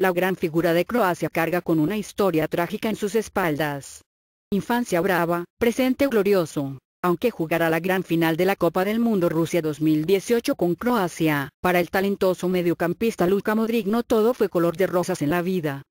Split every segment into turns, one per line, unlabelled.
La gran figura de Croacia carga con una historia trágica en sus espaldas. Infancia brava, presente glorioso. Aunque jugará la gran final de la Copa del Mundo Rusia 2018 con Croacia, para el talentoso mediocampista Luka Modric no todo fue color de rosas en la vida.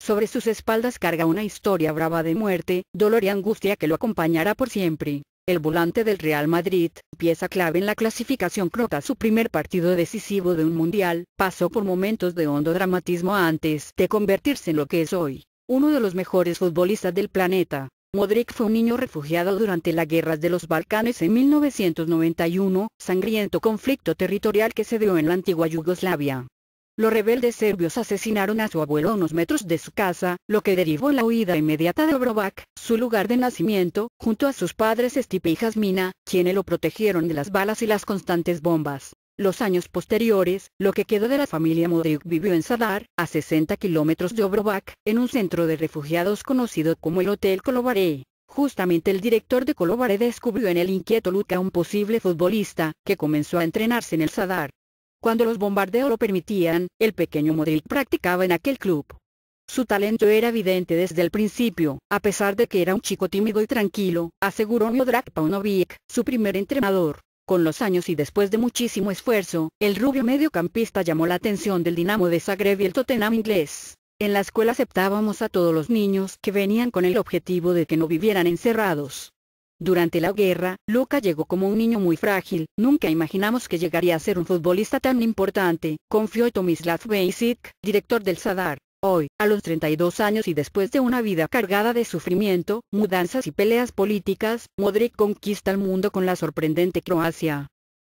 Sobre sus espaldas carga una historia brava de muerte, dolor y angustia que lo acompañará por siempre. El volante del Real Madrid, pieza clave en la clasificación crota su primer partido decisivo de un mundial, pasó por momentos de hondo dramatismo antes de convertirse en lo que es hoy, uno de los mejores futbolistas del planeta. Modric fue un niño refugiado durante las guerras de los Balcanes en 1991, sangriento conflicto territorial que se dio en la antigua Yugoslavia. Los rebeldes serbios asesinaron a su abuelo a unos metros de su casa, lo que derivó en la huida inmediata de Obrovac, su lugar de nacimiento, junto a sus padres Stipe y Jasmina, quienes lo protegieron de las balas y las constantes bombas. Los años posteriores, lo que quedó de la familia Modric vivió en Sadar, a 60 kilómetros de Obrovac, en un centro de refugiados conocido como el Hotel Colobaré. Justamente el director de Colobaré descubrió en el inquieto Luca un posible futbolista, que comenzó a entrenarse en el Sadar. Cuando los bombardeos lo permitían, el pequeño Modric practicaba en aquel club. Su talento era evidente desde el principio, a pesar de que era un chico tímido y tranquilo, aseguró Miodrag Paunovic, su primer entrenador. Con los años y después de muchísimo esfuerzo, el rubio mediocampista llamó la atención del Dinamo de Zagreb y el Tottenham inglés. En la escuela aceptábamos a todos los niños que venían con el objetivo de que no vivieran encerrados. Durante la guerra, Luca llegó como un niño muy frágil, nunca imaginamos que llegaría a ser un futbolista tan importante, confió Tomislav Beisic, director del Sadar. Hoy, a los 32 años y después de una vida cargada de sufrimiento, mudanzas y peleas políticas, Modric conquista el mundo con la sorprendente Croacia.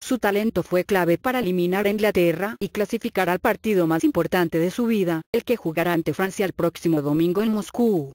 Su talento fue clave para eliminar a Inglaterra y clasificar al partido más importante de su vida, el que jugará ante Francia el próximo domingo en Moscú.